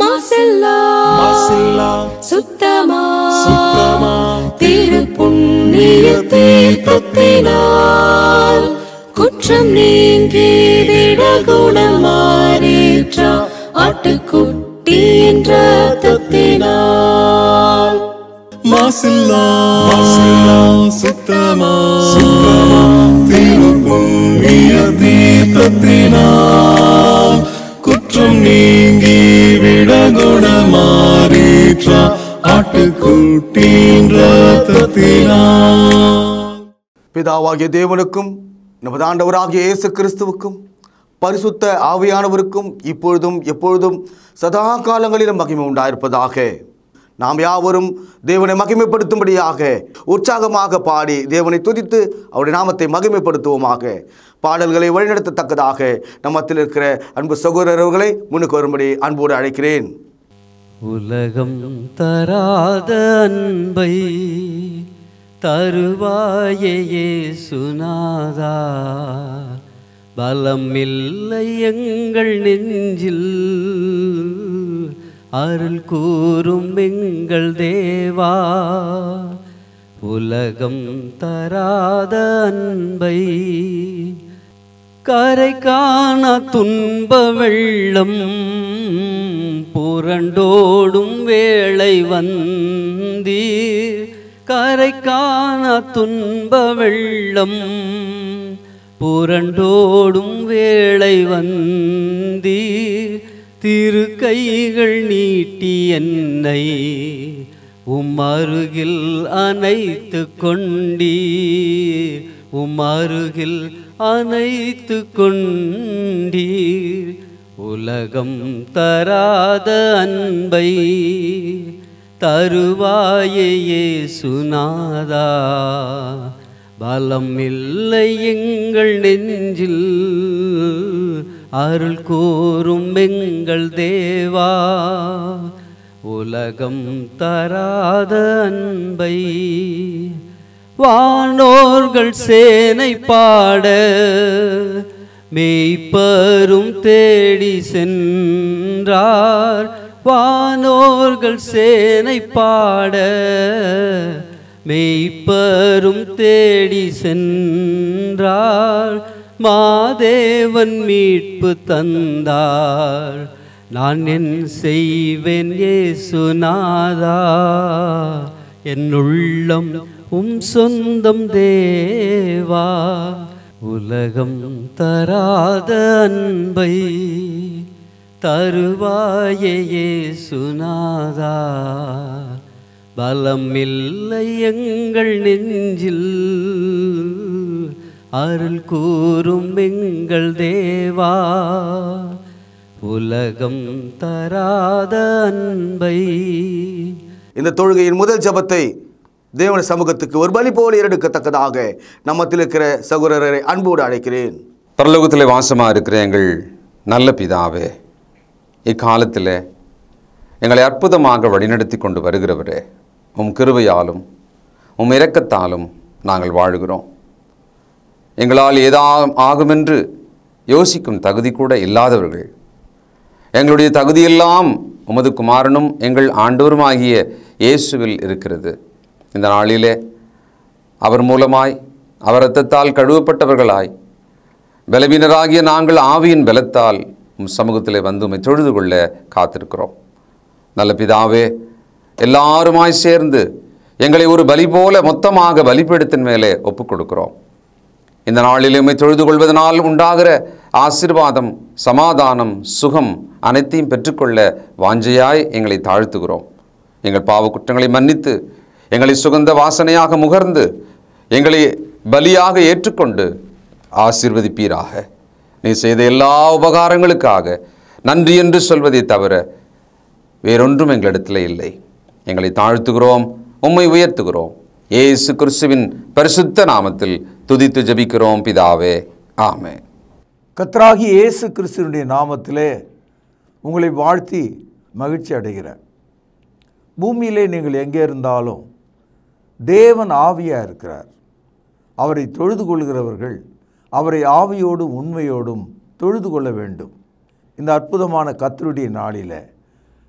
மாசெல்லா மாசெல்லா சுத்தமா சுத்தமா திரு புண்ணிய தீர்த்தத்தினால் குற்றம் நீங்கிட குணம் மாறேற்றா ஆட்டுக்குட்டி என்ற தத்தினால் மாசில்லா மாசில்லா சுத்தமா சுத்தமா தீர்த்தத்தினால் குற்றம் நீங்கி ഗുണമാറീറ്റ ആട്ടുകൂട്ടീൻ பிதாவாகிய தேவனுக்கும் நமது ஆண்டவராகிய இயேசு கிறிஸ்துவுக்கும் பரிசுத்த ஆவியானவருக்கும் இப்பொழுதும் எப்பொழுதும் சதா காலங்களிலும் மகிமை உண்டாயிருப்பதாக நாம் யாவரும் தேவனை மகிமைப்படுத்தும்படியாக உற்சாகமாக பாடி தேவனை துதித்து அவருடைய நாமத்தை மகிமைப்படுத்துவோமாக பாடல்களை வழிநடத்தத்தக்கதாக நம்மத்தில் இருக்கிற அன்பு சகோதரர்களை முன்னுக்கு வரும்படி அன்போடு அழைக்கிறேன் உலகம் தராத அன்பை தருவாயையே சுனாதா பலம் இல்லை எங்கள் நெஞ்சில் அருள் கூறும் எங்கள் தேவா உலகம் தராத அன்பை கரை காண துன்ப வெள்ளம் புரண்டோடும் வேளை வந்தீர் கரை காண துன்ப வெள்ளம் புரண்டோடும் வேளை வந்தீர் திரு கைகள் நீட்டி என்னை உம்மருகில் அனைத்து கொண்டி உம்மருகில் அனைத்து கொண்டீர் உலகம் தராத அன்பை தருவாயையே சுனாதா பலம் இல்லை எங்கள் நெஞ்சில் அருள் கூறும் எங்கள் தேவா உலகம் தராத அன்பை வானோர்கள் சேனை பாட மெய்ப்பரும் தேடி சென்றார் வானோர்கள் சேனை பாட மெய்ப்பரும் தேடி சென்றார் மாதேவன் மீட்பு தந்தார் நான் என் செய்வேன் ஏசுநாதா என் உள்ளம் உம் சொந்தம் தேவா உலகம் தராத அன்பை தருவாயையே சுநாதா பலம் இல்லை எங்கள் நெஞ்சில் அருள் கூறும் எங்கள் தேவா உலகம் தராத அன்பை இந்த தொழுகையின் முதல் ஜபத்தை தேவன சமூகத்துக்கு ஒரு பலி போல எடுக்கத்தக்கதாக நம்மத்தில் இருக்கிற சகோதரரை அன்போடு அழைக்கிறேன் பரலோகத்தில் வாசமாக இருக்கிற எங்கள் நல்ல பிதாவே இக்காலத்தில் எங்களை அற்புதமாக வழிநடத்தி கொண்டு வருகிறவரே உம் கிருபையாலும் உம் இரக்கத்தாலும் நாங்கள் வாழ்கிறோம் எங்களால் ஏதா ஆகுமென்று யோசிக்கும் தகுதி கூட இல்லாதவர்கள் எங்களுடைய தகுதியெல்லாம் உமது குமாரனும் எங்கள் ஆண்டவருமாகிய இயேசுவில் இருக்கிறது இந்த நாளிலே அவர் மூலமாய் அவர் ரத்தத்தால் கழுவப்பட்டவர்களாய் பலவீனராகிய நாங்கள் ஆவியின் பலத்தால் உம் சமூகத்தில் வந்து உம்மை தொழுது கொள்ள காத்திருக்கிறோம் நல்ல பிதாவே எல்லாருமாய் சேர்ந்து எங்களை ஒரு பலி போல மொத்தமாக பலிப்பீடத்தின் மேலே ஒப்புக் கொடுக்கிறோம் இந்த நாளிலுமே தொழுது கொள்வதனால் உண்டாகிற ஆசிர்வாதம் சமாதானம் சுகம் அனைத்தையும் பெற்றுக்கொள்ள வாஞ்சையாய் எங்களை தாழ்த்துகிறோம் எங்கள் பாவ குற்றங்களை மன்னித்து எங்களை சுகந்த வாசனையாக முகர்ந்து எங்களை பலியாக ஏற்றுக்கொண்டு ஆசிர்வதிப்பீராக நீ செய்த எல்லா உபகாரங்களுக்காக நன்றி என்று சொல்வதை தவிர வேறொன்றும் எங்களிடத்தில் இல்லை எங்களை தாழ்த்துகிறோம் உம்மை உயர்த்துகிறோம் ஏசு கிறிஸ்துவின் பரிசுத்த நாமத்தில் துதித்து ஜபிக்கிறோம் பிதாவே ஆமே கத்ராகி இயேசு கிறிஸ்துவனுடைய நாமத்திலே உங்களை வாழ்த்தி மகிழ்ச்சி அடைகிறேன் பூமியிலே நீங்கள் எங்கே இருந்தாலும் தேவன் ஆவியாக இருக்கிறார் அவரை தொழுது கொள்கிறவர்கள் அவரை ஆவியோடும் உண்மையோடும் தொழுது கொள்ள வேண்டும் இந்த அற்புதமான கத்தருடைய நாளில்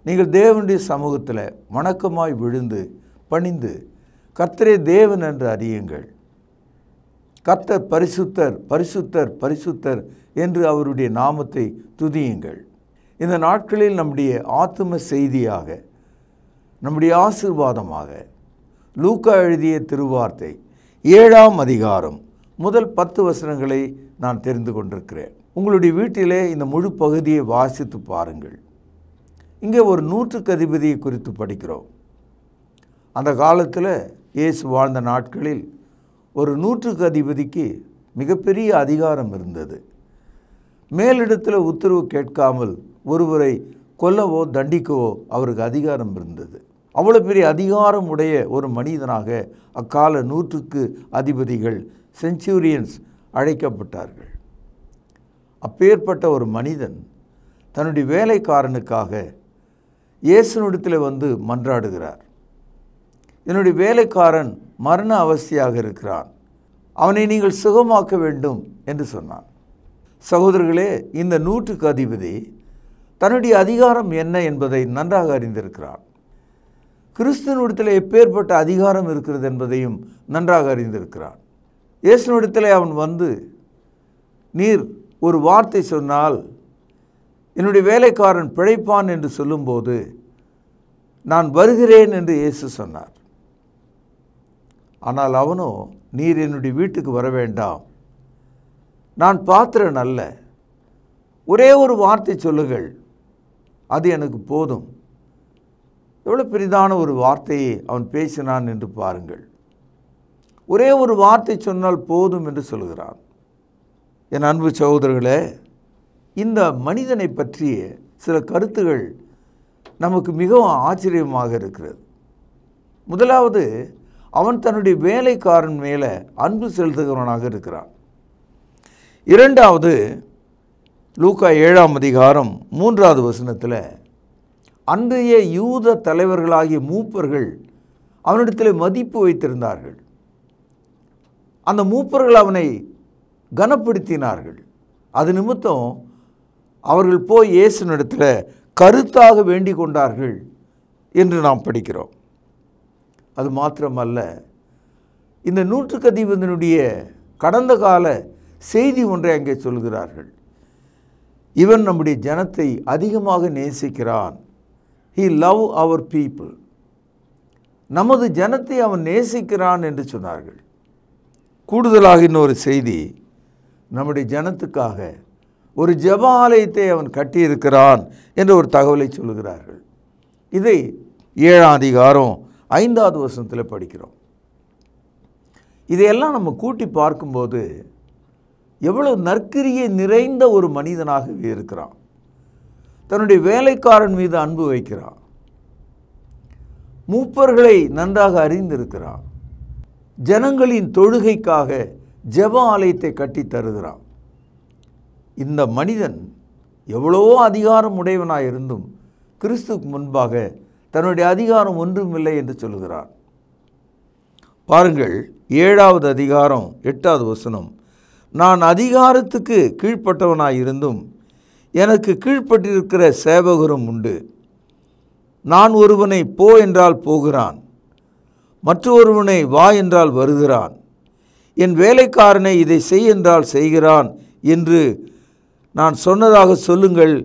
நீங்கள் தேவனுடைய சமூகத்தில் வணக்கமாய் விழுந்து பணிந்து கத்தரே தேவன் என்று அறியுங்கள் கர்த்தர் பரிசுத்தர் பரிசுத்தர் பரிசுத்தர் என்று அவருடைய நாமத்தை துதியுங்கள் இந்த நாட்களில் நம்முடைய ஆத்தும செய்தியாக நம்முடைய ஆசிர்வாதமாக லூக்கா எழுதிய திருவார்த்தை ஏழாம் அதிகாரம் முதல் பத்து வசனங்களை நான் தெரிந்து கொண்டிருக்கிறேன் உங்களுடைய வீட்டிலே இந்த முழு பகுதியை வாசித்து பாருங்கள் இங்கே ஒரு நூற்றுக்கு அதிபதியை குறித்து படிக்கிறோம் அந்த காலத்தில் இயேசு வாழ்ந்த நாட்களில் ஒரு நூற்றுக்கு அதிபதிக்கு மிகப்பெரிய அதிகாரம் இருந்தது மேலிடத்தில் உத்தரவு கேட்காமல் ஒருவரை கொல்லவோ தண்டிக்கவோ அவருக்கு அதிகாரம் இருந்தது அவ்வளோ பெரிய அதிகாரம் உடைய ஒரு மனிதனாக அக்கால நூற்றுக்கு அதிபதிகள் செஞ்சுரியன்ஸ் அழைக்கப்பட்டார்கள் அப்பேற்பட்ட ஒரு மனிதன் தன்னுடைய வேலைக்காரனுக்காக இயேசுனிடத்தில் வந்து மன்றாடுகிறார் என்னுடைய வேலைக்காரன் மரண அவஸ்தியாக இருக்கிறான் அவனை நீங்கள் சுகமாக்க வேண்டும் என்று சொன்னான் சகோதரர்களே இந்த நூற்றுக்கு அதிபதி தன்னுடைய அதிகாரம் என்ன என்பதை நன்றாக அறிந்திருக்கிறான் கிறிஸ்தனுடத்தில் எப்பேற்பட்ட அதிகாரம் இருக்கிறது என்பதையும் நன்றாக அறிந்திருக்கிறான் இயேசுனுடத்தில் அவன் வந்து நீர் ஒரு வார்த்தை சொன்னால் என்னுடைய வேலைக்காரன் பிழைப்பான் என்று சொல்லும்போது நான் வருகிறேன் என்று இயேசு சொன்னார் ஆனால் அவனோ நீர் என்னுடைய வீட்டுக்கு வர வேண்டாம் நான் பாத்திரன் அல்ல ஒரே ஒரு வார்த்தை சொல்லுங்கள் அது எனக்கு போதும் எவ்வளோ பெரிதான ஒரு வார்த்தையை அவன் பேசினான் என்று பாருங்கள் ஒரே ஒரு வார்த்தை சொன்னால் போதும் என்று சொல்கிறான் என் அன்பு சகோதரர்களே இந்த மனிதனை பற்றிய சில கருத்துகள் நமக்கு மிகவும் ஆச்சரியமாக இருக்கிறது முதலாவது அவன் தன்னுடைய வேலைக்காரன் மேலே அன்பு செலுத்துகிறவனாக இருக்கிறான் இரண்டாவது லூக்கா ஏழாம் அதிகாரம் மூன்றாவது வசனத்தில் அன்றைய யூத தலைவர்களாகிய மூப்பர்கள் அவனிடத்தில் மதிப்பு வைத்திருந்தார்கள் அந்த மூப்பர்கள் அவனை கனப்படுத்தினார்கள் அது நிமித்தம் அவர்கள் போய் இயேசுனிடத்தில் கருத்தாக வேண்டிக் கொண்டார்கள் என்று நாம் படிக்கிறோம் அது மாத்திரமல்ல இந்த நூற்றுக்கதிபந்தனுடைய கடந்த கால செய்தி ஒன்றை அங்கே சொல்கிறார்கள் இவன் நம்முடைய ஜனத்தை அதிகமாக நேசிக்கிறான் ஹீ லவ் அவர் பீப்புள் நமது ஜனத்தை அவன் நேசிக்கிறான் என்று சொன்னார்கள் கூடுதலாக இன்னொரு செய்தி நம்முடைய ஜனத்துக்காக ஒரு ஜப ஆலயத்தை அவன் கட்டியிருக்கிறான் என்ற ஒரு தகவலை சொல்கிறார்கள் இதை ஏழாம் அதிகாரம் ஐந்தாவது வருஷத்தில் படிக்கிறோம் இதையெல்லாம் நம்ம கூட்டி பார்க்கும்போது எவ்வளோ நற்கிரியை நிறைந்த ஒரு மனிதனாகவே இருக்கிறான் தன்னுடைய வேலைக்காரன் மீது அன்பு வைக்கிறான் மூப்பர்களை நன்றாக அறிந்திருக்கிறான் ஜனங்களின் தொழுகைக்காக ஜெப ஆலயத்தை கட்டி தருகிறான் இந்த மனிதன் எவ்வளவோ அதிகாரம் உடையவனாக இருந்தும் கிறிஸ்துக்கு முன்பாக தன்னுடைய அதிகாரம் ஒன்றும் இல்லை என்று சொல்கிறார் பாருங்கள் ஏழாவது அதிகாரம் எட்டாவது வசனம் நான் அதிகாரத்துக்கு கீழ்ப்பட்டவனாயிருந்தும் எனக்கு கீழ்ப்பட்டிருக்கிற சேவகரும் உண்டு நான் ஒருவனை போ என்றால் போகிறான் மற்றொருவனை வா என்றால் வருகிறான் என் வேலைக்காரனை இதை செய் என்றால் செய்கிறான் என்று நான் சொன்னதாக சொல்லுங்கள்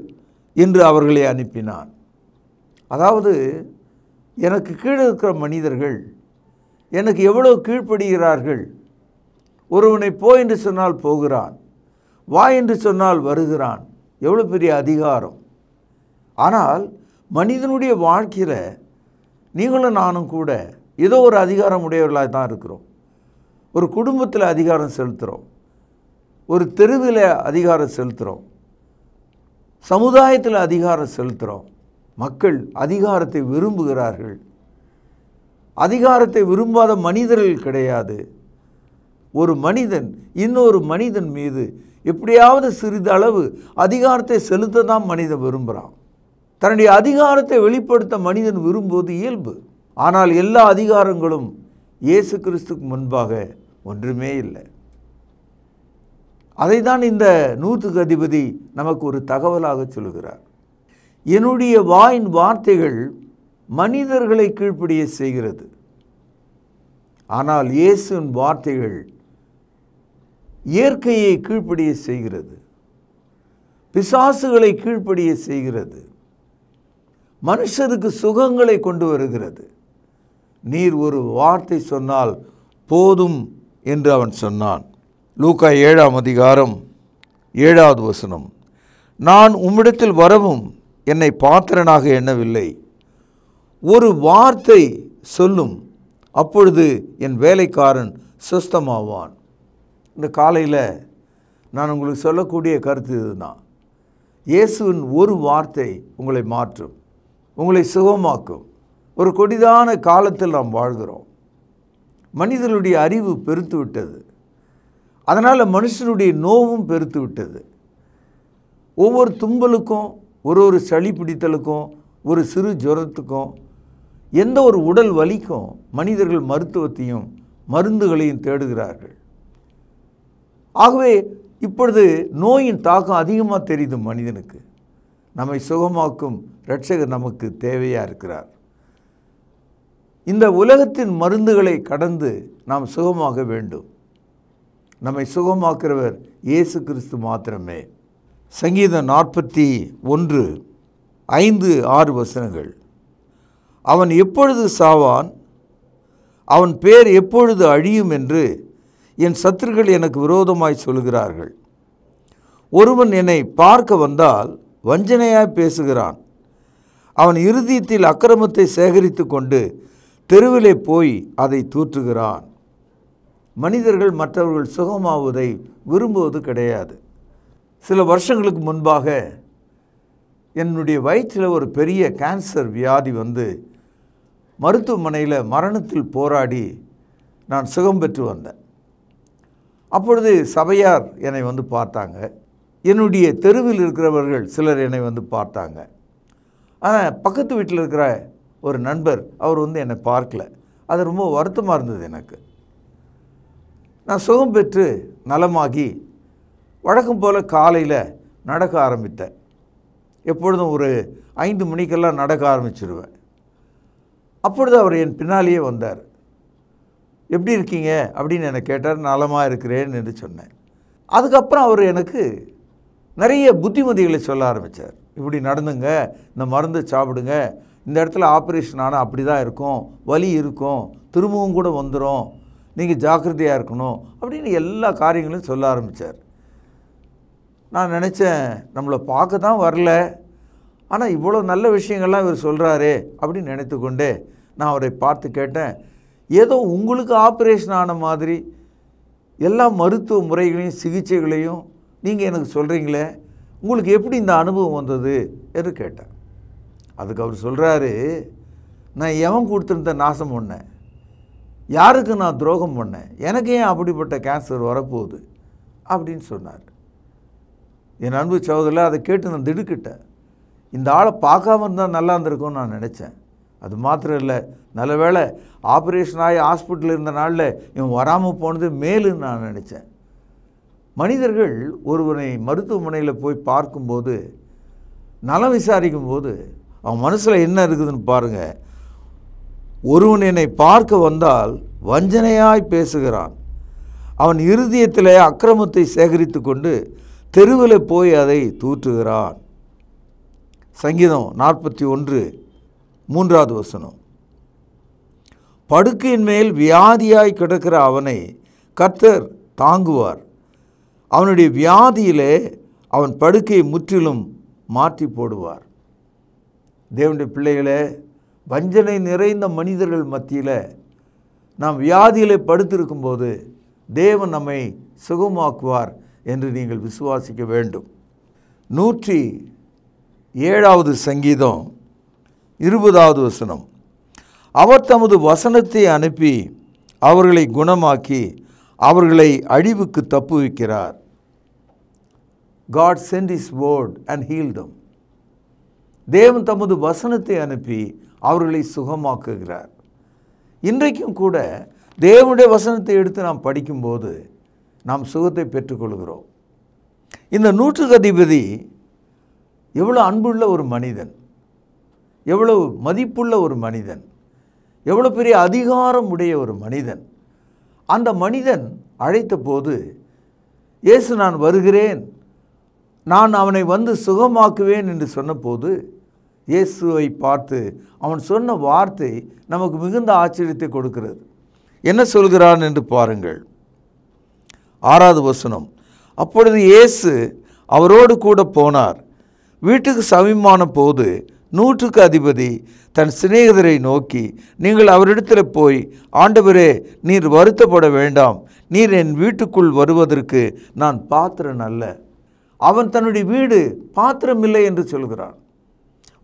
என்று அவர்களை அனுப்பினான் அதாவது எனக்கு கீழே இருக்கிற மனிதர்கள் எனக்கு எவ்வளோ கீழ்ப்படுகிறார்கள் ஒருவனை போ என்று சொன்னால் போகிறான் வா என்று சொன்னால் வருகிறான் எவ்வளோ பெரிய அதிகாரம் ஆனால் மனிதனுடைய வாழ்க்கையில் நீங்களும் நானும் கூட ஏதோ ஒரு அதிகாரம் உடையவர்களாக தான் இருக்கிறோம் ஒரு குடும்பத்தில் அதிகாரம் செலுத்துகிறோம் ஒரு தெருவில் அதிகாரம் செலுத்துகிறோம் சமுதாயத்தில் அதிகாரம் செலுத்துகிறோம் மக்கள் அதிகாரத்தை விரும்புகிறார்கள் அதிகாரத்தை விரும்பாத மனிதர்கள் கிடையாது ஒரு மனிதன் இன்னொரு மனிதன் மீது எப்படியாவது சிறிதளவு அதிகாரத்தை செலுத்த தான் மனிதன் விரும்புகிறான் தன்னுடைய அதிகாரத்தை வெளிப்படுத்த மனிதன் விரும்புவது இயல்பு ஆனால் எல்லா அதிகாரங்களும் இயேசு கிறிஸ்துக்கு முன்பாக ஒன்றுமே இல்லை அதை தான் இந்த நூற்றுக்கு அதிபதி நமக்கு ஒரு தகவலாக சொல்கிறார் என்னுடைய வாயின் வார்த்தைகள் மனிதர்களை கீழ்ப்படிய செய்கிறது ஆனால் இயேசுவின் வார்த்தைகள் இயற்கையை கீழ்ப்படிய செய்கிறது பிசாசுகளை கீழ்ப்படிய செய்கிறது மனுஷருக்கு சுகங்களை கொண்டு வருகிறது நீர் ஒரு வார்த்தை சொன்னால் போதும் என்று அவன் சொன்னான் லூக்கா ஏழாம் அதிகாரம் ஏழாவது வசனம் நான் உம்மிடத்தில் வரவும் என்னை பாத்திரனாக எண்ணவில்லை ஒரு வார்த்தை சொல்லும் அப்பொழுது என் வேலைக்காரன் சுஸ்தமாவான் இந்த காலையில் நான் உங்களுக்கு சொல்லக்கூடிய கருத்து இதுதான் இயேசுவின் ஒரு வார்த்தை உங்களை மாற்றும் உங்களை சுகமாக்கும் ஒரு கொடிதான காலத்தில் நாம் வாழ்கிறோம் மனிதனுடைய அறிவு பெருத்து விட்டது அதனால் மனுஷனுடைய நோவும் பெருத்து விட்டது ஒவ்வொரு தும்பலுக்கும் ஒரு ஒரு சளி பிடித்தலுக்கும் ஒரு சிறு ஜுரத்துக்கும் எந்த ஒரு உடல் வலிக்கும் மனிதர்கள் மருத்துவத்தையும் மருந்துகளையும் தேடுகிறார்கள் ஆகவே இப்பொழுது நோயின் தாக்கம் அதிகமாக தெரியுது மனிதனுக்கு நம்மை சுகமாக்கும் இரட்சகர் நமக்கு தேவையாக இருக்கிறார் இந்த உலகத்தின் மருந்துகளை கடந்து நாம் சுகமாக வேண்டும் நம்மை சுகமாக்குறவர் இயேசு கிறிஸ்து மாத்திரமே சங்கீதம் நாற்பத்தி ஒன்று ஐந்து ஆறு வசனங்கள் அவன் எப்பொழுது சாவான் அவன் பேர் எப்பொழுது அழியும் என்று என் சத்துருக்கள் எனக்கு விரோதமாய் சொல்கிறார்கள் ஒருவன் என்னை பார்க்க வந்தால் வஞ்சனையாய் பேசுகிறான் அவன் இறுதியத்தில் அக்கிரமத்தை சேகரித்து கொண்டு தெருவிலே போய் அதை தூற்றுகிறான் மனிதர்கள் மற்றவர்கள் சுகமாவதை விரும்புவது கிடையாது சில வருஷங்களுக்கு முன்பாக என்னுடைய வயிற்றில் ஒரு பெரிய கேன்சர் வியாதி வந்து மருத்துவமனையில் மரணத்தில் போராடி நான் சுகம் பெற்று வந்தேன் அப்பொழுது சபையார் என்னை வந்து பார்த்தாங்க என்னுடைய தெருவில் இருக்கிறவர்கள் சிலர் என்னை வந்து பார்த்தாங்க ஆனால் பக்கத்து வீட்டில் இருக்கிற ஒரு நண்பர் அவர் வந்து என்னை பார்க்கல அது ரொம்ப வருத்தமாக இருந்தது எனக்கு நான் சுகம் பெற்று நலமாகி வழக்கம் போல் காலையில் நடக்க ஆரம்பித்தேன் எப்பொழுதும் ஒரு ஐந்து மணிக்கெல்லாம் நடக்க ஆரம்பிச்சிருவேன் அப்பொழுது அவர் என் பின்னாலேயே வந்தார் எப்படி இருக்கீங்க அப்படின்னு என்னை கேட்டார் நலமாக இருக்கிறேன்னு என்று சொன்னேன் அதுக்கப்புறம் அவர் எனக்கு நிறைய புத்திமதிகளை சொல்ல ஆரம்பித்தார் இப்படி நடந்துங்க இந்த மருந்து சாப்பிடுங்க இந்த இடத்துல ஆப்ரேஷன் ஆனால் அப்படி தான் இருக்கும் வலி இருக்கும் திரும்பவும் கூட வந்துடும் நீங்கள் ஜாக்கிரதையாக இருக்கணும் அப்படின்னு எல்லா காரியங்களையும் சொல்ல ஆரம்பித்தார் நான் நினச்சேன் நம்மளை பார்க்க தான் வரல ஆனால் இவ்வளோ நல்ல விஷயங்கள்லாம் இவர் சொல்கிறாரே அப்படின்னு நினைத்து கொண்டே நான் அவரை பார்த்து கேட்டேன் ஏதோ உங்களுக்கு ஆப்ரேஷன் ஆன மாதிரி எல்லா மருத்துவ முறைகளையும் சிகிச்சைகளையும் நீங்கள் எனக்கு சொல்கிறீங்களே உங்களுக்கு எப்படி இந்த அனுபவம் வந்தது என்று கேட்டேன் அதுக்கு அவர் சொல்கிறாரு நான் எவன் கொடுத்துருந்த நாசம் பண்ணேன் யாருக்கு நான் துரோகம் பண்ணேன் எனக்கு ஏன் அப்படிப்பட்ட கேன்சர் வரப்போகுது அப்படின்னு சொன்னார் என் அன்பு சகோதரில் அதை கேட்டு நான் திடுக்கிட்டேன் இந்த ஆளை பார்க்காம இருந்தால் நல்லா இருந்திருக்கும்னு நான் நினச்சேன் அது மாத்திரம் இல்லை நல்ல வேளை ஆப்ரேஷன் ஆகி ஹாஸ்பிட்டல் இருந்த நாளில் இவன் வராமல் போனது மேலுன்னு நான் நினச்சேன் மனிதர்கள் ஒருவனை மருத்துவமனையில் போய் பார்க்கும்போது நலம் விசாரிக்கும் போது அவன் மனசில் என்ன இருக்குதுன்னு பாருங்கள் ஒருவன் என்னை பார்க்க வந்தால் வஞ்சனையாய் பேசுகிறான் அவன் இருதயத்தில் அக்கிரமத்தை சேகரித்து கொண்டு தெருவில் போய் அதை தூற்றுகிறான் சங்கீதம் நாற்பத்தி ஒன்று மூன்றாவது வசனம் படுக்கையின் மேல் வியாதியாய் கிடக்கிற அவனை கர்த்தர் தாங்குவார் அவனுடைய வியாதியிலே அவன் படுக்கையை முற்றிலும் மாற்றி போடுவார் தேவனுடைய பிள்ளைகளே வஞ்சனை நிறைந்த மனிதர்கள் மத்தியில் நாம் வியாதியிலே படுத்திருக்கும்போது தேவன் நம்மை சுகமாக்குவார் என்று நீங்கள் விசுவாசிக்க வேண்டும் நூற்றி ஏழாவது சங்கீதம் இருபதாவது வசனம் அவர் தமது வசனத்தை அனுப்பி அவர்களை குணமாக்கி அவர்களை அழிவுக்கு தப்புவிக்கிறார் God sent his word and healed them தேவன் தமது வசனத்தை அனுப்பி அவர்களை சுகமாக்குகிறார் இன்றைக்கும் கூட தேவனுடைய வசனத்தை எடுத்து நாம் படிக்கும்போது நாம் சுகத்தை பெற்றுக்கொள்கிறோம் இந்த நூற்று அதிபதி எவ்வளோ அன்புள்ள ஒரு மனிதன் எவ்வளோ மதிப்புள்ள ஒரு மனிதன் எவ்வளோ பெரிய அதிகாரம் உடைய ஒரு மனிதன் அந்த மனிதன் அழைத்த போது இயேசு நான் வருகிறேன் நான் அவனை வந்து சுகமாக்குவேன் என்று சொன்னபோது இயேசுவை பார்த்து அவன் சொன்ன வார்த்தை நமக்கு மிகுந்த ஆச்சரியத்தை கொடுக்கிறது என்ன சொல்கிறான் என்று பாருங்கள் ஆறாவது வசனம் அப்பொழுது இயேசு அவரோடு கூட போனார் வீட்டுக்கு சமீபமான போது நூற்றுக்கு அதிபதி தன் சிநேகிதரை நோக்கி நீங்கள் அவரிடத்தில் போய் ஆண்டவரே நீர் வருத்தப்பட வேண்டாம் நீர் என் வீட்டுக்குள் வருவதற்கு நான் பாத்திரன் அல்ல அவன் தன்னுடைய வீடு பாத்திரம் இல்லை என்று சொல்கிறான்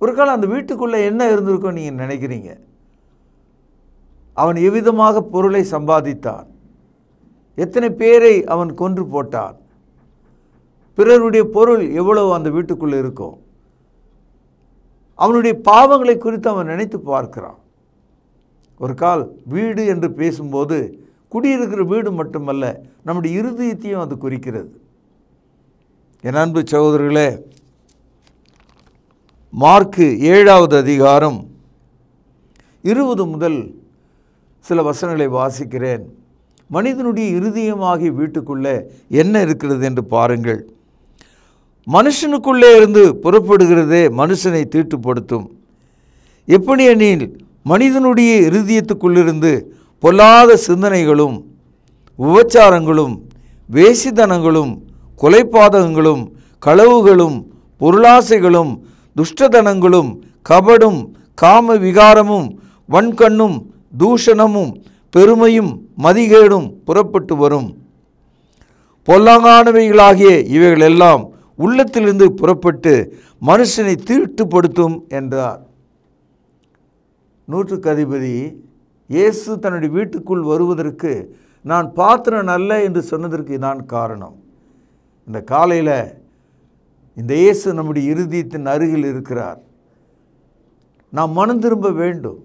ஒரு காலம் அந்த வீட்டுக்குள்ளே என்ன இருந்திருக்கோன்னு நீங்கள் நினைக்கிறீங்க அவன் எவ்விதமாக பொருளை சம்பாதித்தான் எத்தனை பேரை அவன் கொன்று போட்டான் பிறருடைய பொருள் எவ்வளவு அந்த வீட்டுக்குள்ளே இருக்கும் அவனுடைய பாவங்களை குறித்து அவன் நினைத்து பார்க்கிறான் ஒரு கால் வீடு என்று பேசும்போது குடியிருக்கிற வீடு மட்டுமல்ல நம்முடைய இருதயத்தையும் அது குறிக்கிறது என் அன்பு சகோதரர்களே மார்க்கு ஏழாவது அதிகாரம் இருபது முதல் சில வசனங்களை வாசிக்கிறேன் மனிதனுடைய இறுதியமாகி வீட்டுக்குள்ளே என்ன இருக்கிறது என்று பாருங்கள் மனுஷனுக்குள்ளே இருந்து புறப்படுகிறதே மனுஷனை தீட்டுப்படுத்தும் எப்படி எனில் மனிதனுடைய இருதயத்துக்குள்ளிருந்து பொல்லாத சிந்தனைகளும் உபச்சாரங்களும் வேசிதனங்களும் கொலைப்பாதகங்களும் களவுகளும் பொருளாசைகளும் துஷ்டதனங்களும் கபடும் காம விகாரமும் வன்கண்ணும் தூஷணமும் பெருமையும் மதிகேடும் புறப்பட்டு வரும் பொல்லாங்கானவைகளாகிய இவைகள் எல்லாம் உள்ளத்திலிருந்து புறப்பட்டு மனுஷனை தீட்டுப்படுத்தும் என்றார் நூற்றுக்கு அதிபதி இயேசு தன்னுடைய வீட்டுக்குள் வருவதற்கு நான் பாத்திரன் அல்ல என்று சொன்னதற்கு நான் காரணம் இந்த காலையில் இந்த இயேசு நம்முடைய இருதயத்தின் அருகில் இருக்கிறார் நாம் மனம் திரும்ப வேண்டும்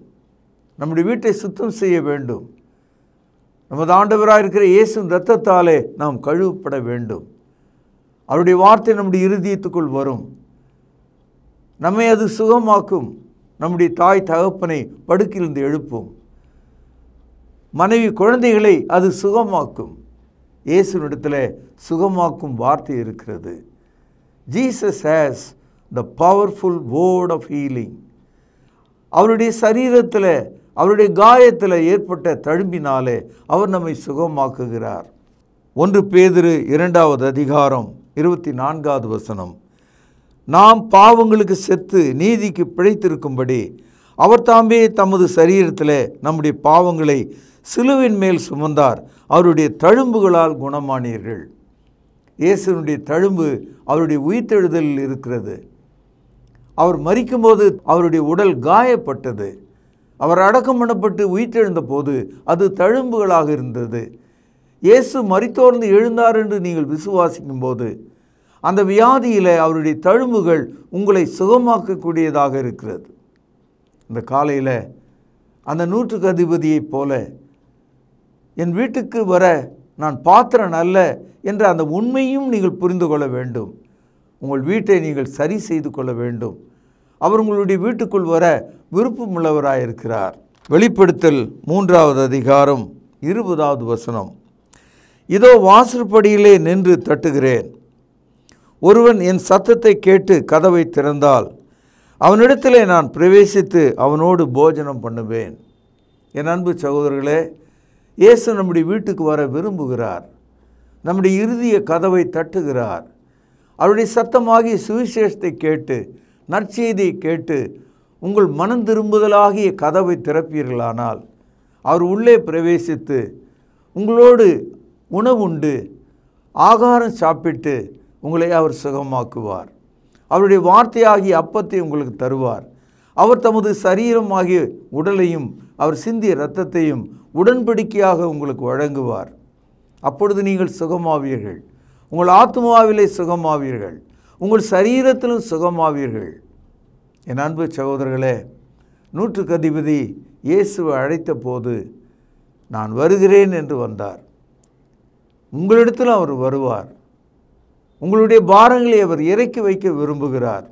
நம்முடைய வீட்டை சுத்தம் செய்ய வேண்டும் நமது ஆண்டவராக இருக்கிற இயேசு இரத்தத்தாலே நாம் கழுவப்பட வேண்டும் அவருடைய வார்த்தை நம்முடைய இருதயத்துக்குள் வரும் நம்மை அது சுகமாக்கும் நம்முடைய தாய் தகப்பனை படுக்கிலிருந்து எழுப்பும் மனைவி குழந்தைகளை அது சுகமாக்கும் இயேசுனிடத்தில் சுகமாக்கும் வார்த்தை இருக்கிறது Jesus has the powerful word of healing அவருடைய சரீரத்தில் அவருடைய காயத்தில் ஏற்பட்ட தழும்பினாலே அவர் நம்மை சுகமாக்குகிறார் ஒன்று பேதிரு இரண்டாவது அதிகாரம் இருபத்தி நான்காவது வசனம் நாம் பாவங்களுக்கு செத்து நீதிக்கு பிழைத்திருக்கும்படி அவர் தாம்பே தமது சரீரத்தில் நம்முடைய பாவங்களை சிலுவின் மேல் சுமந்தார் அவருடைய தழும்புகளால் குணமானீர்கள் இயேசுனுடைய தழும்பு அவருடைய உயிர்த்தெழுதலில் இருக்கிறது அவர் மறிக்கும்போது அவருடைய உடல் காயப்பட்டது அவர் அடக்கம் பண்ணப்பட்டு உயிர்த்தெழுந்த போது அது தழும்புகளாக இருந்தது இயேசு மறித்தோர்ந்து எழுந்தார் என்று நீங்கள் விசுவாசிக்கும் போது அந்த வியாதியில் அவருடைய தழும்புகள் உங்களை சுகமாக்கக்கூடியதாக இருக்கிறது இந்த காலையில் அந்த நூற்றுக்கு அதிபதியைப் போல என் வீட்டுக்கு வர நான் பாத்திரன் அல்ல என்ற அந்த உண்மையும் நீங்கள் புரிந்து கொள்ள வேண்டும் உங்கள் வீட்டை நீங்கள் சரி செய்து கொள்ள வேண்டும் அவர் உங்களுடைய வீட்டுக்குள் வர உள்ளவராயிருக்கிறார் வெளிப்படுத்தல் மூன்றாவது அதிகாரம் இருபதாவது வசனம் இதோ வாசற்படியிலே நின்று தட்டுகிறேன் ஒருவன் என் சத்தத்தை கேட்டு கதவை திறந்தால் அவனிடத்திலே நான் பிரவேசித்து அவனோடு போஜனம் பண்ணுவேன் என் அன்பு சகோதரர்களே இயேசு நம்முடைய வீட்டுக்கு வர விரும்புகிறார் நம்முடைய இறுதிய கதவை தட்டுகிறார் அவருடைய சத்தமாகிய சுவிசேஷத்தை கேட்டு நற்செய்தியை கேட்டு உங்கள் மனம் திரும்புதலாகிய கதவை திறப்பீர்களானால் அவர் உள்ளே பிரவேசித்து உங்களோடு உணவுண்டு ஆகாரம் சாப்பிட்டு உங்களை அவர் சுகமாக்குவார் அவருடைய வார்த்தையாகிய அப்பத்தை உங்களுக்கு தருவார் அவர் தமது சரீரமாகிய உடலையும் அவர் சிந்திய இரத்தத்தையும் உடன்படிக்கையாக உங்களுக்கு வழங்குவார் அப்பொழுது நீங்கள் சுகமாவீர்கள் உங்கள் ஆத்மாவிலே சுகமாவீர்கள் உங்கள் சரீரத்திலும் சுகமாவீர்கள் என் அன்பு சகோதரர்களே நூற்றுக்கு அதிபதி இயேசுவை அழைத்த போது நான் வருகிறேன் என்று வந்தார் உங்களிடத்தில் அவர் வருவார் உங்களுடைய பாரங்களை அவர் இறக்கி வைக்க விரும்புகிறார்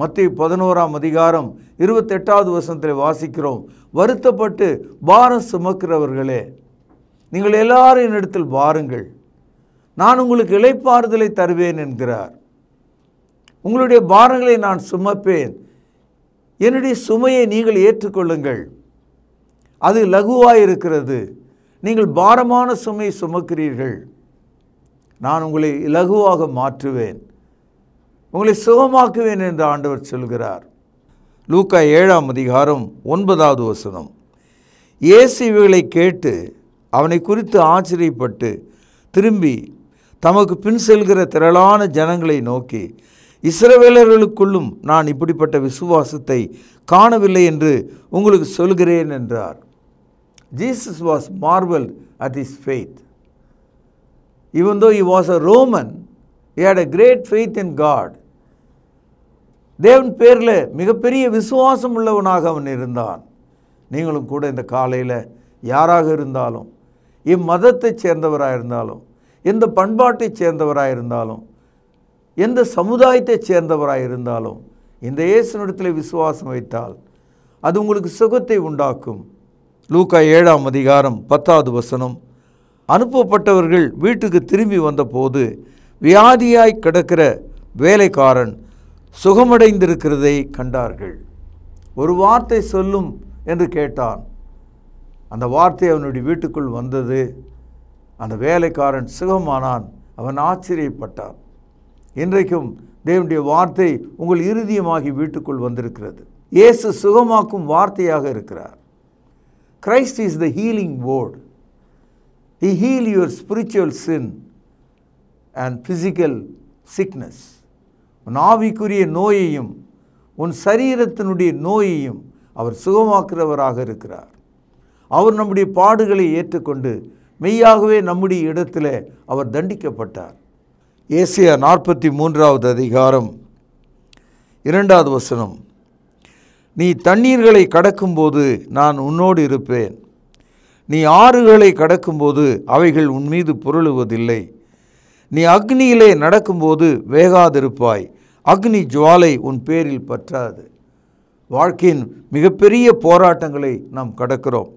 மத்திய பதினோராம் அதிகாரம் இருபத்தெட்டாவது வருஷத்தில் வாசிக்கிறோம் வருத்தப்பட்டு பாரம் சுமக்கிறவர்களே நீங்கள் எல்லாரும் என்னிடத்தில் வாருங்கள் நான் உங்களுக்கு இழைப்பாறுதலை தருவேன் என்கிறார் உங்களுடைய பாரங்களை நான் சுமப்பேன் என்னுடைய சுமையை நீங்கள் ஏற்றுக்கொள்ளுங்கள் அது லகுவாக இருக்கிறது நீங்கள் பாரமான சுமை சுமக்கிறீர்கள் நான் உங்களை இலகுவாக மாற்றுவேன் உங்களை சுகமாக்குவேன் என்று ஆண்டவர் சொல்கிறார் லூக்கா ஏழாம் அதிகாரம் ஒன்பதாவது வசனம் இயேசு இவைகளை கேட்டு அவனை குறித்து ஆச்சரியப்பட்டு திரும்பி தமக்கு பின் செல்கிற திரளான ஜனங்களை நோக்கி இஸ்ரவேலர்களுக்குள்ளும் நான் இப்படிப்பட்ட விசுவாசத்தை காணவில்லை என்று உங்களுக்கு சொல்கிறேன் என்றார் Jesus was marvel at his faith even though he was a Roman he had a great faith in God தேவன் பேரில் மிகப்பெரிய விசுவாசம் உள்ளவனாக அவன் இருந்தான் நீங்களும் கூட இந்த காலையில் யாராக இருந்தாலும் இம்மதத்தைச் சேர்ந்தவராக இருந்தாலும் இந்த பண்பாட்டைச் சேர்ந்தவராக இருந்தாலும் எந்த சமுதாயத்தைச் சேர்ந்தவராக இருந்தாலும் இந்த இயேசுனிடத்தில் விசுவாசம் வைத்தால் அது உங்களுக்கு சுகத்தை உண்டாக்கும் லூக்கா ஏழாம் அதிகாரம் பத்தாவது வசனம் அனுப்பப்பட்டவர்கள் வீட்டுக்கு திரும்பி வந்தபோது வியாதியாய் கிடக்கிற வேலைக்காரன் சுகமடைந்திருக்கிறதை கண்டார்கள் ஒரு வார்த்தை சொல்லும் என்று கேட்டான் அந்த வார்த்தை அவனுடைய வீட்டுக்குள் வந்தது அந்த வேலைக்காரன் சுகமானான் அவன் ஆச்சரியப்பட்டான் இன்றைக்கும் தேவனுடைய வார்த்தை உங்கள் இறுதியமாகி வீட்டுக்குள் வந்திருக்கிறது இயேசு சுகமாக்கும் வார்த்தையாக இருக்கிறார் Christ is the healing word he heal your spiritual sin and physical sickness உன் ஆவிக்குரிய நோயையும் உன் சரீரத்தினுடைய நோயையும் அவர் சுகமாக்குறவராக இருக்கிறார் அவர் நம்முடைய பாடுகளை ஏற்றுக்கொண்டு மெய்யாகவே நம்முடைய இடத்துல அவர் தண்டிக்கப்பட்டார் ஏசியா நாற்பத்தி மூன்றாவது அதிகாரம் இரண்டாவது வசனம் நீ தண்ணீர்களை கடக்கும்போது நான் உன்னோடு இருப்பேன் நீ ஆறுகளை கடக்கும்போது அவைகள் உன் மீது புரளுவதில்லை நீ அக்னியிலே நடக்கும்போது வேகாதிருப்பாய் அக்னி ஜுவாலை உன் பேரில் பற்றாது வாழ்க்கையின் மிகப்பெரிய போராட்டங்களை நாம் கடக்கிறோம்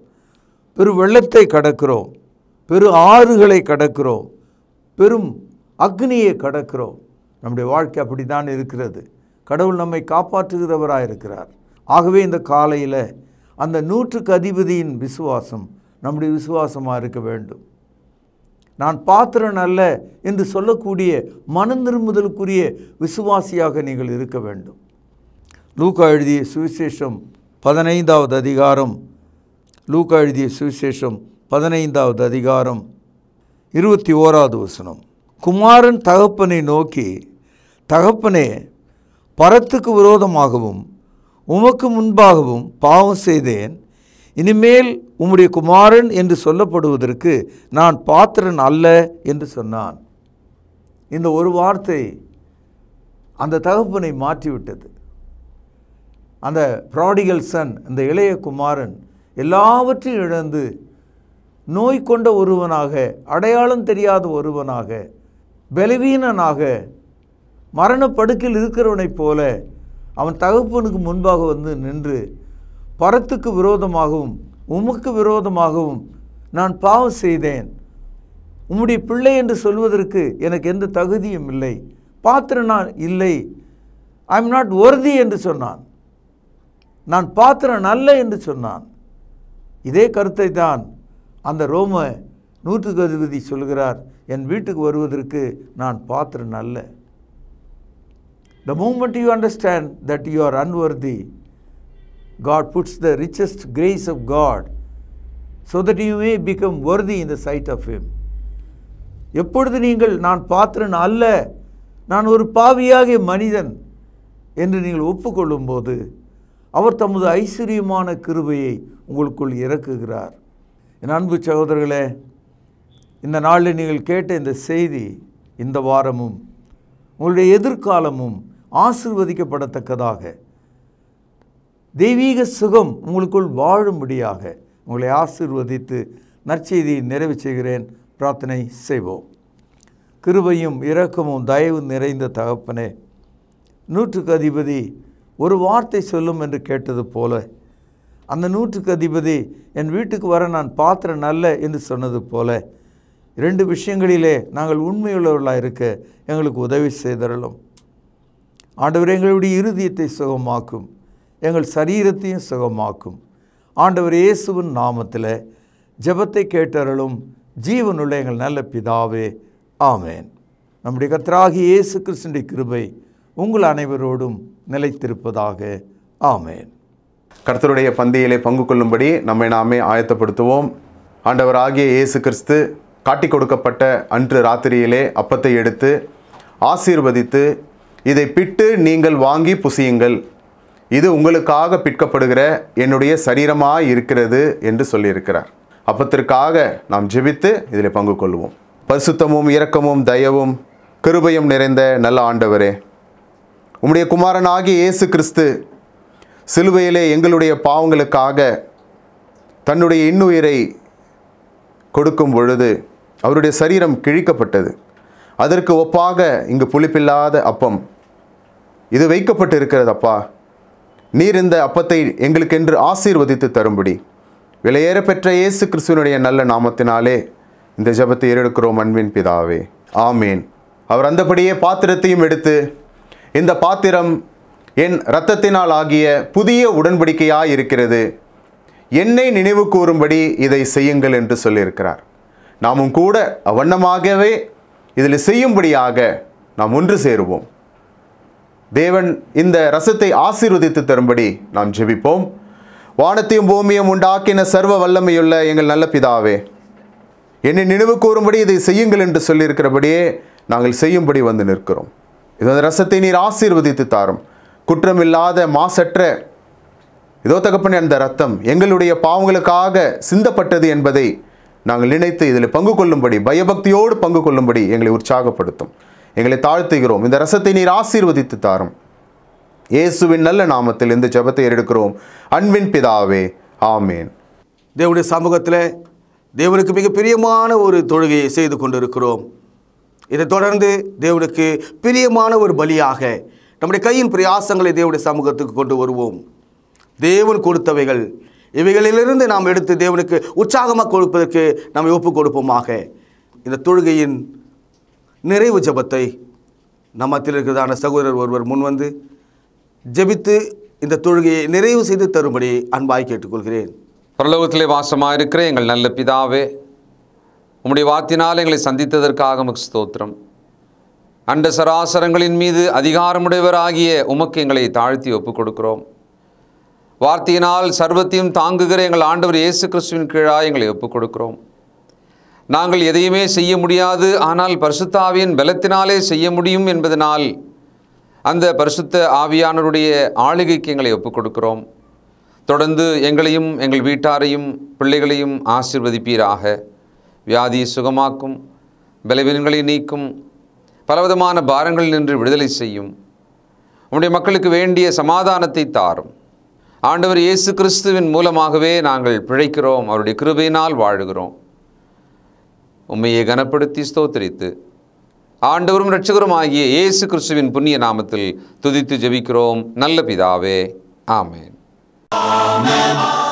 பெரு வெள்ளத்தை கடக்கிறோம் பெரு ஆறுகளை கடக்கிறோம் பெரும் அக்னியை கடக்கிறோம் நம்முடைய வாழ்க்கை அப்படி தான் இருக்கிறது கடவுள் நம்மை காப்பாற்றுகிறவராக இருக்கிறார் ஆகவே இந்த காலையில் அந்த நூற்றுக்கு அதிபதியின் விசுவாசம் நம்முடைய விசுவாசமாக இருக்க வேண்டும் நான் பாத்திரன் அல்ல என்று சொல்லக்கூடிய மன திரும்புதலுக்குரிய விசுவாசியாக நீங்கள் இருக்க வேண்டும் லூக்கா எழுதிய சுவிசேஷம் பதினைந்தாவது அதிகாரம் லூக்கா எழுதிய சுவிசேஷம் பதினைந்தாவது அதிகாரம் இருபத்தி ஓராவது வசனம் குமாரன் தகப்பனை நோக்கி தகப்பனே பரத்துக்கு விரோதமாகவும் உமக்கு முன்பாகவும் பாவம் செய்தேன் இனிமேல் உம்முடைய குமாரன் என்று சொல்லப்படுவதற்கு நான் பாத்திரன் அல்ல என்று சொன்னான் இந்த ஒரு வார்த்தை அந்த தகப்பனை மாற்றிவிட்டது அந்த ப்ராடிகல் சன் இந்த இளைய குமாரன் எல்லாவற்றையும் இழந்து நோய் கொண்ட ஒருவனாக அடையாளம் தெரியாத ஒருவனாக பலவீனனாக மரணப்படுக்கில் இருக்கிறவனைப் போல அவன் தகப்பனுக்கு முன்பாக வந்து நின்று பரத்துக்கு விரோதமாகவும் உமக்கு விரோதமாகவும் நான் பாவம் செய்தேன் உம்முடைய பிள்ளை என்று சொல்வதற்கு எனக்கு எந்த தகுதியும் இல்லை பாத்திரம் நான் இல்லை ஐ எம் நாட் ஒர்தி என்று சொன்னான் நான் பாத்திரம் நல்ல என்று சொன்னான் இதே கருத்தை தான் அந்த ரோம நூற்றுக்கு அதிபதி சொல்கிறார் என் வீட்டுக்கு வருவதற்கு நான் பாத்திரம் அல்ல the moment you understand that you are unworthy God puts the richest grace of God so that you may become worthy in the sight of him எப்பொழுது நீங்கள் நான் பாத்திரன் அல்ல நான் ஒரு பாவியாகிய மனிதன் என்று நீங்கள் ஒப்புக்கொள்ளும்போது அவர் தமது ஐஸ்வர்யமான கிருபையை உங்களுக்குள் இறக்குகிறார் என் அன்பு சகோதரர்களே இந்த நாளில் நீங்கள் கேட்ட இந்த செய்தி இந்த வாரமும் உங்களுடைய எதிர்காலமும் ஆசிர்வதிக்கப்படத்தக்கதாக தெய்வீக சுகம் உங்களுக்குள் வாழும்படியாக உங்களை ஆசிர்வதித்து நற்செய்தியை நிறைவு செய்கிறேன் பிரார்த்தனை செய்வோம் கிருபையும் இரக்கமும் தயவு நிறைந்த தகப்பனே நூற்றுக்கு அதிபதி ஒரு வார்த்தை சொல்லும் என்று கேட்டது போல அந்த நூற்றுக்கு அதிபதி என் வீட்டுக்கு வர நான் பாத்திரம் நல்ல என்று சொன்னது போல இரண்டு விஷயங்களிலே நாங்கள் உண்மையுள்ளவர்களாக இருக்க எங்களுக்கு உதவி செய்தரலும் ஆண்டவர் எங்களுடைய இருதயத்தை சுகமாக்கும் எங்கள் சரீரத்தையும் சுகமாக்கும் ஆண்டவர் இயேசுவின் நாமத்தில் ஜபத்தை கேட்டரலும் ஜீவனுள்ள எங்கள் நல்ல பிதாவே ஆமேன் நம்முடைய கத்தராகி இயேசு கிறிஸ்துடைய கிருபை உங்கள் அனைவரோடும் நிலைத்திருப்பதாக ஆமேன் கர்த்தருடைய பந்தியிலே பங்கு கொள்ளும்படி நம்மை நாமே ஆயத்தப்படுத்துவோம் ஆண்டவராகிய இயேசு கிறிஸ்து காட்டி கொடுக்கப்பட்ட அன்று ராத்திரியிலே அப்பத்தை எடுத்து ஆசீர்வதித்து இதை பிட்டு நீங்கள் வாங்கி புசியுங்கள் இது உங்களுக்காக பிற்கப்படுகிற என்னுடைய சரீரமாக இருக்கிறது என்று சொல்லியிருக்கிறார் அப்பத்திற்காக நாம் ஜெபித்து இதில் பங்கு கொள்வோம் பரிசுத்தமும் இரக்கமும் தயவும் கிருபையும் நிறைந்த நல்ல ஆண்டவரே உம்முடைய குமாரனாகிய இயேசு கிறிஸ்து சிலுவையிலே எங்களுடைய பாவங்களுக்காக தன்னுடைய இன்னுயிரை கொடுக்கும் பொழுது அவருடைய சரீரம் கிழிக்கப்பட்டது அதற்கு ஒப்பாக இங்கு புளிப்பில்லாத அப்பம் இது வைக்கப்பட்டு இருக்கிறது அப்பா நீர் இந்த அப்பத்தை எங்களுக்கென்று ஆசீர்வதித்து தரும்படி விலையேற பெற்ற இயேசு கிறிஸ்துவனுடைய நல்ல நாமத்தினாலே இந்த ஜபத்தை ஏறெடுக்கிறோம் அன்பின் பிதாவே ஆமேன் அவர் அந்தபடியே பாத்திரத்தையும் எடுத்து இந்த பாத்திரம் என் இரத்தத்தினால் ஆகிய புதிய உடன்படிக்கையாக இருக்கிறது என்னை நினைவு கூறும்படி இதை செய்யுங்கள் என்று சொல்லியிருக்கிறார் நாமும் கூட அவ்வண்ணமாகவே இதில் செய்யும்படியாக நாம் ஒன்று சேருவோம் தேவன் இந்த ரசத்தை ஆசீர்வதித்து தரும்படி நாம் ஜெபிப்போம் வானத்தையும் பூமியும் உண்டாக்கின சர்வ வல்லமையுள்ள எங்கள் நல்ல பிதாவே என்னை நினைவு கூறும்படி இதை செய்யுங்கள் என்று சொல்லியிருக்கிறபடியே நாங்கள் செய்யும்படி வந்து நிற்கிறோம் இது அந்த ரசத்தை நீர் ஆசீர்வதித்து தாரும் குற்றமில்லாத மாசற்ற இதோ தகப்பன் அந்த ரத்தம் எங்களுடைய பாவங்களுக்காக சிந்தப்பட்டது என்பதை நாங்கள் நினைத்து இதில் பங்கு கொள்ளும்படி பயபக்தியோடு பங்கு கொள்ளும்படி எங்களை உற்சாகப்படுத்தும் எங்களை தாழ்த்துகிறோம் இந்த ரசத்தை நீர் ஆசீர்வதித்து தாரும் இயேசுவின் நல்ல நாமத்தில் இந்த ஜபத்தை எடுக்கிறோம் அன்பின் பிதாவே ஆமேன் தேவனுடைய சமூகத்தில் தேவனுக்கு மிக பிரியமான ஒரு தொழுகையை செய்து கொண்டிருக்கிறோம் இதை தொடர்ந்து தேவனுக்கு பிரியமான ஒரு பலியாக நம்முடைய கையின் பிரயாசங்களை தேவனுடைய சமூகத்துக்கு கொண்டு வருவோம் தேவன் கொடுத்தவைகள் இவைகளிலிருந்து நாம் எடுத்து தேவனுக்கு உற்சாகமாக கொடுப்பதற்கு நாம் ஒப்புக் கொடுப்போமாக இந்த தொழுகையின் நிறைவு ஜபத்தை நம்ம இருக்கிறதான சகோதரர் ஒருவர் முன்வந்து ஜெபித்து இந்த தொழுகையை நிறைவு செய்து தரும்படி அன்பாய் கேட்டுக்கொள்கிறேன் பிரலோகத்திலே வாசமாக இருக்கிற எங்கள் நல்ல பிதாவே உம்முடைய வாத்தினால் எங்களை சந்தித்ததற்காக உமக்கு ஸ்தோத்திரம் அண்ட சராசரங்களின் மீது அதிகாரமுடையவராகிய உமக்கு எங்களை தாழ்த்தி ஒப்புக் கொடுக்கிறோம் வார்த்தையினால் சர்வத்தையும் தாங்குகிற எங்கள் ஆண்டவர் இயேசு கிறிஸ்துவின் கீழாக எங்களை ஒப்புக் கொடுக்கிறோம் நாங்கள் எதையுமே செய்ய முடியாது ஆனால் பரிசுத்தாவின் பலத்தினாலே செய்ய முடியும் என்பதனால் அந்த பரிசுத்த ஆவியானருடைய ஆளுகைக்கு எங்களை ஒப்புக் கொடுக்கிறோம் தொடர்ந்து எங்களையும் எங்கள் வீட்டாரையும் பிள்ளைகளையும் ஆசிர்வதிப்பீராக வியாதியை சுகமாக்கும் பலவீனங்களை நீக்கும் பலவிதமான பாரங்களில் நின்று விடுதலை செய்யும் உங்களுடைய மக்களுக்கு வேண்டிய சமாதானத்தை தாரும் ஆண்டவர் இயேசு கிறிஸ்துவின் மூலமாகவே நாங்கள் பிழைக்கிறோம் அவருடைய கிருபையினால் வாழுகிறோம் உண்மையை கனப்படுத்தி ஸ்தோத்திரித்து ஆண்டவரும் இரட்சகரும் ஆகிய இயேசு கிறிஸ்துவின் புண்ணிய நாமத்தில் துதித்து ஜெபிக்கிறோம் நல்ல பிதாவே ஆமேன்